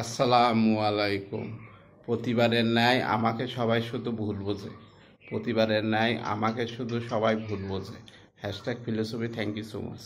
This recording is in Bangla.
আসসালামু আলাইকুম প্রতিবারের ন্যায় আমাকে সবাই শুধু ভুল বোঝে প্রতিবারের ন্যায় আমাকে শুধু সবাই ভুল বোঝে hashtag philosophy thank you so much